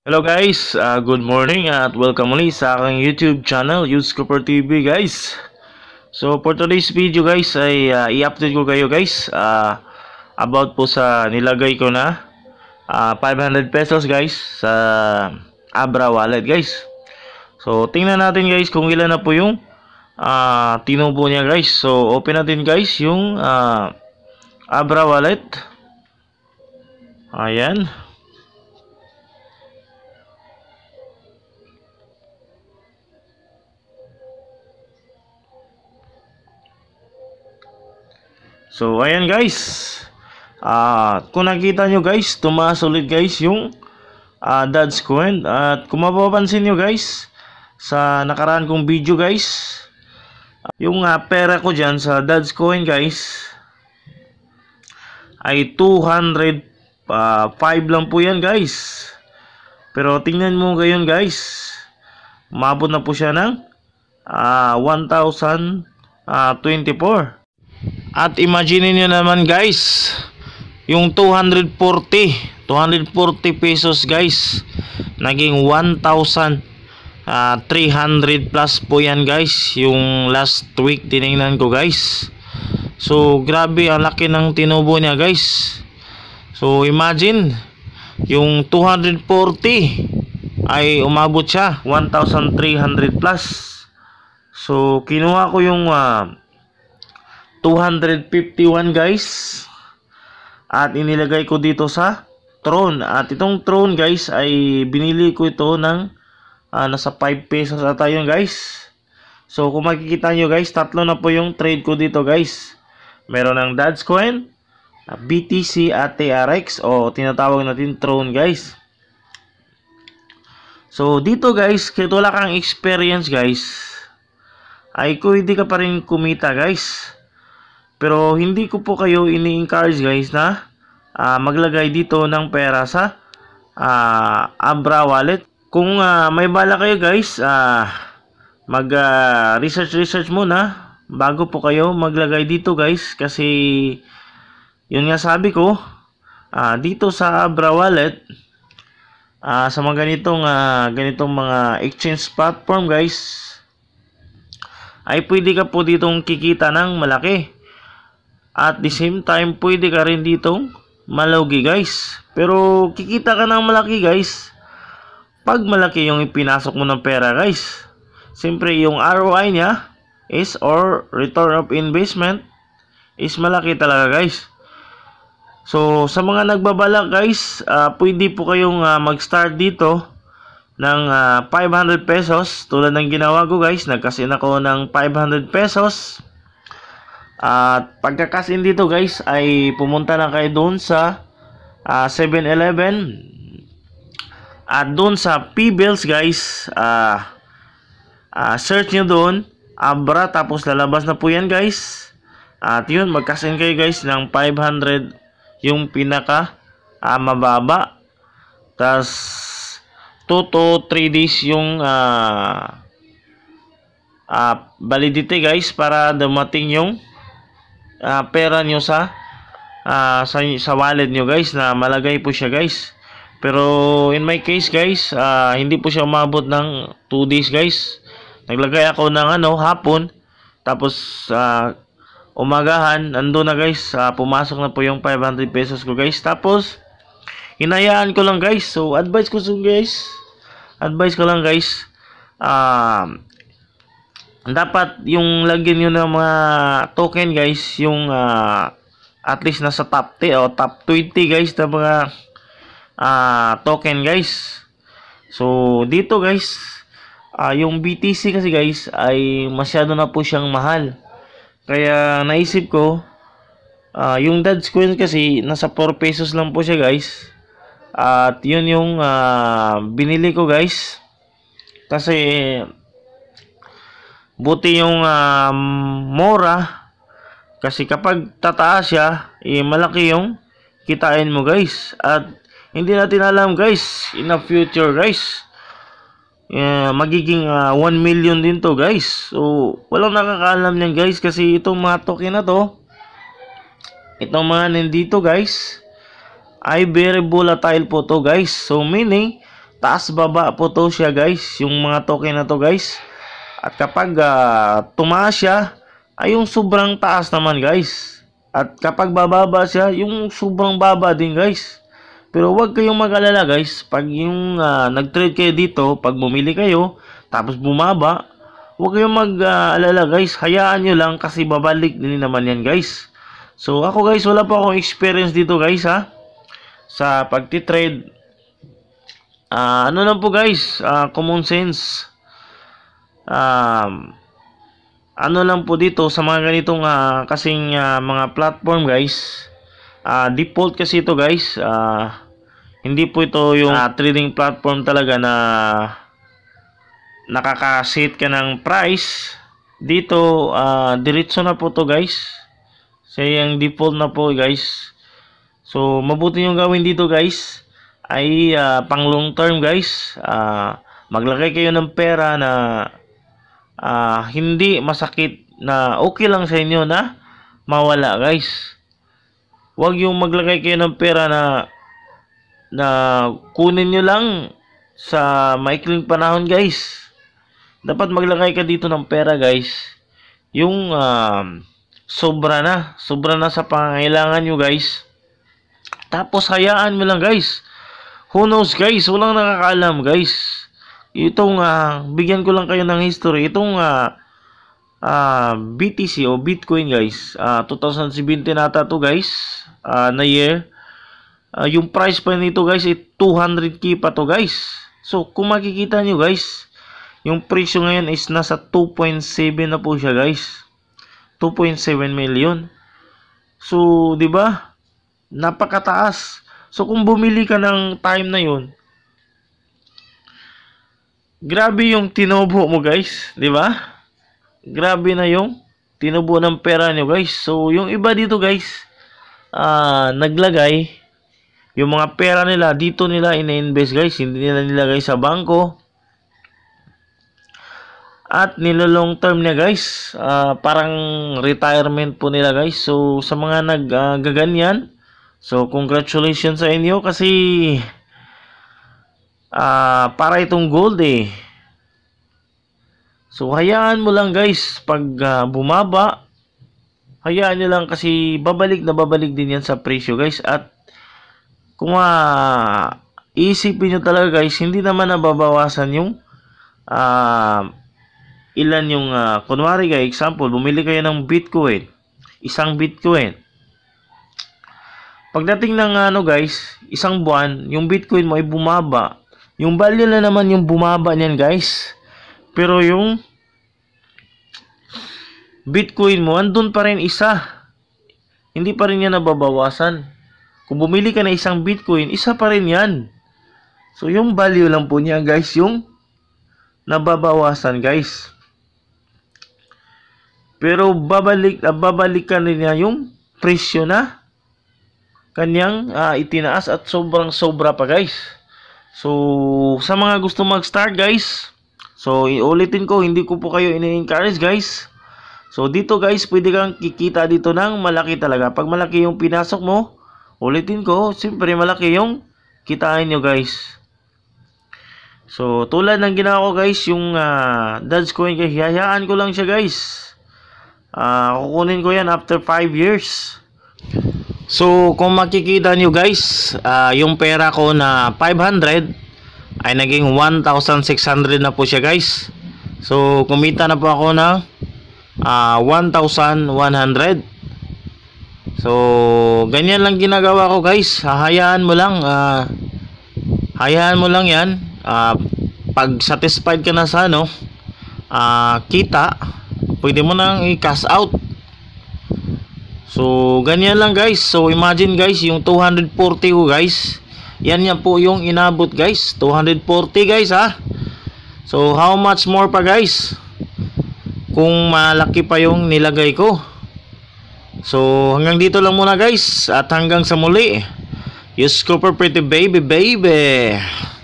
Hello guys, uh, good morning at welcome ulit sa aking YouTube channel, Youth Cooper TV guys. So for today's video guys ay uh, i-update ko kayo guys uh, about po sa nilagay ko na uh, 500 pesos guys sa Abra wallet guys. So tingnan natin guys kung ilan na po yung uh, tinubo niya guys. So open natin guys yung uh, Abra wallet. Ayan. Ayan. So, ayan guys. Uh, kung nakita nyo guys, tumaas ulit guys yung uh, Dad's Coin. At kung mapapansin nyo guys, sa nakaraan kong video guys, yung uh, pera ko dyan sa Dad's Coin guys, ay 205 lang po yan guys. Pero tingnan mo ngayon guys, umabot na po siya ng uh, 1,024. At imagine niyo naman guys, yung 240, 240 pesos guys, naging 1,300 ah, plus po yan guys, yung last week tinignan ko guys. So grabe ang laki ng tinubo niya guys. So imagine yung 240 ay umabot siya 1,300 plus. So kinuha ko yung uh, 251 guys. At inilagay ko dito sa throne. At itong throne guys ay binili ko ito ng uh, nasa 5 pesos ata yun guys. So kung makikita nyo guys, tatlo na po yung trade ko dito guys. Meron ng Dad's Coin, ah, BTC at TRX o tinatawag natin throne guys. So dito guys, kahit wala kang experience guys, ay kung hindi ka pa rin kumita guys, pero hindi ko po kayo ini-encourage guys na uh, maglagay dito ng pera sa uh, Abra wallet. Kung uh, may bala kayo guys, uh, mag-research uh, research muna bago po kayo maglagay dito guys kasi yun nga sabi ko uh, dito sa Abra wallet uh, sa mga ganitong uh, ganitong mga exchange platform guys ay pwede ka po ditong kikita ng malaki at the same time, pwede ka rin ditong malawgi guys. Pero kikita ka ng malaki guys. Pag malaki yung ipinasok mo ng pera guys. Siyempre yung ROI niya is or return of investment is malaki talaga guys. So sa mga nagbabalak guys, uh, pwede po kayong uh, mag-start dito ng uh, ah, 500 pesos tulad ng ginawa ko guys. Nagkasin ako ng 500 pesos at pagka-cash in dito guys ay pumunta na kayo doon sa uh, ah, 7-Eleven. At doon sa P-Bills guys, uh, uh, search nyo doon. Abra tapos lalabas na po yan guys. At yun, mag-cash in kayo guys ng 500 yung pinaka uh, mababa. Tapos 2 to 3 days yung uh, uh, validity guys para dumating yung uh, pera nyo sa, uh, sa sa wallet nyo guys na malagay po siya guys pero in my case guys uh, hindi po siya umabot ng 2 days guys naglagay ako ng ano hapon tapos uh, umagahan ando na guys uh, pumasok na po yung 500 pesos ko guys tapos hinayaan ko lang guys so advice ko so guys advice ko lang guys um, uh, dapat yung lagyan nyo ng mga token guys yung uh, at least nasa top 10 o top 20 guys na mga uh, token guys so dito guys uh, yung BTC kasi guys ay masyado na po siyang mahal kaya naisip ko uh, yung Dogecoin kasi nasa 4 pesos lang po siya guys at yun yung uh, binili ko guys kasi Buti yung uh, mora kasi kapag tataas siya, eh, malaki yung kitain mo guys. At hindi natin alam guys, in the future guys, eh, magiging uh, ah, 1 million din to guys. So, walang nakakaalam niyan guys kasi itong mga token na to, itong mga nandito guys, ay very volatile po to guys. So, meaning, taas baba po to siya guys, yung mga token na to guys. At kapag uh, tumaas siya, ay yung sobrang taas naman guys. At kapag bababa siya, yung sobrang baba din guys. Pero huwag kayong mag-alala guys, pag yung uh, nag-trade kayo dito, pag bumili kayo, tapos bumaba, huwag kayong mag-alala guys, hayaan nyo lang kasi babalik din naman yan guys. So ako guys, wala pa akong experience dito guys ha, sa pagtitrade. Uh, ano lang po guys, uh, common sense um, ano lang po dito sa mga ganitong uh, kasing uh, mga platform guys uh, default kasi ito guys uh, hindi po ito yung uh, trading platform talaga na nakaka-set ka ng price dito uh, diretso na po to guys sayang default na po guys so mabuti yung gawin dito guys ay uh, pang long term guys uh, maglagay kayo ng pera na uh, hindi masakit na okay lang sa inyo na mawala guys. Huwag yung maglagay kayo ng pera na na kunin nyo lang sa maikling panahon guys. Dapat maglagay ka dito ng pera guys. Yung uh, sobra na. Sobra na sa pangangailangan nyo guys. Tapos hayaan mo lang guys. Who knows guys? Walang nakakaalam guys itong uh, bigyan ko lang kayo ng history itong uh, uh, ah, BTC o Bitcoin guys uh, 2017 nata to guys uh, na year uh, yung price pa nito guys ay 200k pa to guys so kung makikita nyo guys yung presyo ngayon is nasa 2.7 na po siya guys 2.7 million so di ba napakataas so kung bumili ka ng time na yun Grabe yung tinubo mo guys, 'di ba? Grabe na yung tinubo ng pera niyo guys. So yung iba dito guys, uh, naglagay yung mga pera nila dito nila ina-invest guys, hindi nila nilagay sa bangko. At nilo long term niya guys, uh, parang retirement po nila guys. So sa mga naggaganyan, ah, uh, so congratulations sa inyo kasi uh, para itong gold eh. So, hayaan mo lang guys, pag uh, bumaba, hayaan nyo lang kasi babalik na babalik din yan sa presyo guys. At kung uh, isipin nyo talaga guys, hindi naman nababawasan yung uh, ilan yung, uh, kunwari guys, example, bumili kayo ng Bitcoin, isang Bitcoin. Pagdating ng ano guys, isang buwan, yung Bitcoin mo ay bumaba yung value na naman yung bumaba niyan guys. Pero yung Bitcoin mo, andun pa rin isa. Hindi pa rin yan nababawasan. Kung bumili ka na isang Bitcoin, isa pa rin yan. So, yung value lang po niya guys, yung nababawasan guys. Pero babalik, ah, babalikan rin niya yung presyo na kanyang uh, itinaas at sobrang sobra pa guys. So, sa mga gusto mag-start guys, so ulitin ko, hindi ko po kayo ini-encourage guys. So, dito guys, pwede kang kikita dito ng malaki talaga. Pag malaki yung pinasok mo, ulitin ko, siyempre malaki yung kitain nyo guys. So, tulad ng ginawa ko guys, yung uh, Dodge coin, guys, hihayaan ko lang siya guys. Uh, kukunin ko yan after 5 years. So kung makikita nyo guys, uh, yung pera ko na 500 ay naging 1,600 na po siya guys. So kumita na po ako ng uh, ah, 1,100. So ganyan lang ginagawa ko guys. Hahayaan mo lang. Uh, ah, hayaan mo lang yan. Uh, pag satisfied ka na sa ano, uh, kita, pwede mo nang i-cash out. So, ganyan lang guys. So, imagine guys, yung 240 ko guys. Yan yan po yung inabot guys. 240 guys ha. So, how much more pa guys? Kung malaki pa yung nilagay ko. So, hanggang dito lang muna guys. At hanggang sa muli. Use Cooper Pretty Baby Baby.